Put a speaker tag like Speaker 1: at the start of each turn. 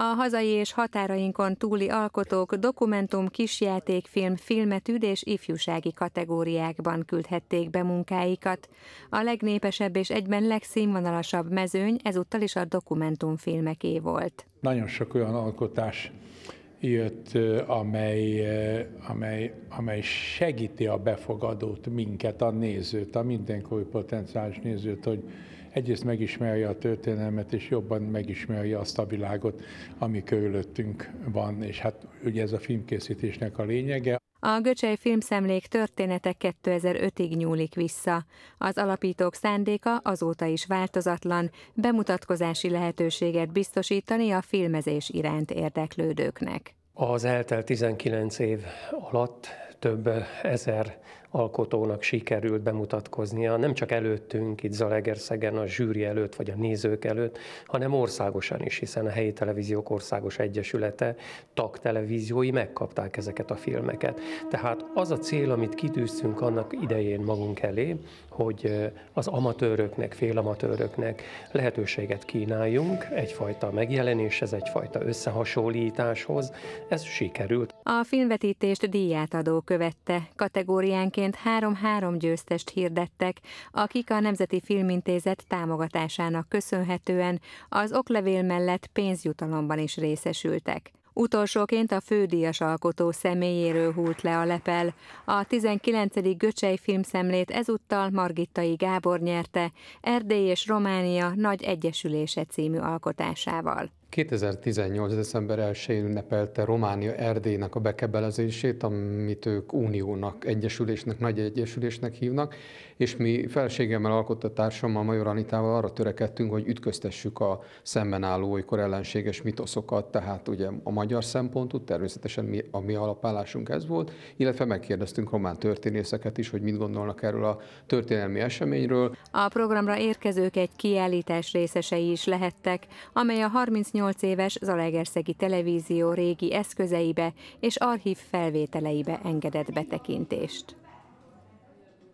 Speaker 1: A hazai és határainkon túli alkotók dokumentum, kisjátékfilm, filmetűd és ifjúsági kategóriákban küldhették be munkáikat. A legnépesebb és egyben legszínvonalasabb mezőny ezúttal is a dokumentumfilmeké volt.
Speaker 2: Nagyon sok olyan alkotás jött, amely, amely, amely segíti a befogadót, minket, a nézőt, a mindenkori potenciális nézőt, hogy egyrészt megismerje a történelmet, és jobban megismerje azt a világot, ami körülöttünk van. És hát ugye ez a filmkészítésnek a lényege.
Speaker 1: A Göcsej filmszemlék története 2005-ig nyúlik vissza. Az alapítók szándéka azóta is változatlan, bemutatkozási lehetőséget biztosítani a filmezés iránt érdeklődőknek.
Speaker 3: Az eltelt 19 év alatt több ezer alkotónak sikerült bemutatkoznia, nem csak előttünk itt Zalegerszegen, a zsűri előtt vagy a nézők előtt, hanem országosan is, hiszen a Helyi Televíziók Országos Egyesülete televíziói megkapták ezeket a filmeket. Tehát az a cél, amit kitűztünk annak idején magunk elé, hogy az amatőröknek, félamatőröknek lehetőséget kínáljunk egyfajta megjelenéshez, egyfajta összehasonlításhoz. Ez sikerült.
Speaker 1: A filmvetítést díjátadó követte, kategóriánként egyébként három-három győztest hirdettek, akik a Nemzeti Filmintézet támogatásának köszönhetően az oklevél mellett pénzjutalomban is részesültek. Utolsóként a fődíjas alkotó személyéről húlt le a lepel. A 19. Göcsei filmszemlét ezúttal Margittai Gábor nyerte, Erdély és Románia nagy egyesülése című alkotásával.
Speaker 4: 2018. december 1-én ünnepelte Románia Erdélynek a bekebelezését, amit ők uniónak, egyesülésnek, nagy egyesülésnek hívnak, és mi felségemmel alkotta társammal, Major Anitával arra törekedtünk, hogy ütköztessük a szemben álló, olykor ellenséges mitoszokat, tehát ugye a magyar szempontú, természetesen mi, a mi alapállásunk ez volt, illetve megkérdeztünk román történészeket is, hogy mit gondolnak erről a történelmi eseményről.
Speaker 1: A programra érkezők egy kiállítás részesei is lehettek, amely a 38 38 éves Zalaegerszegi Televízió régi eszközeibe és archív felvételeibe engedett betekintést.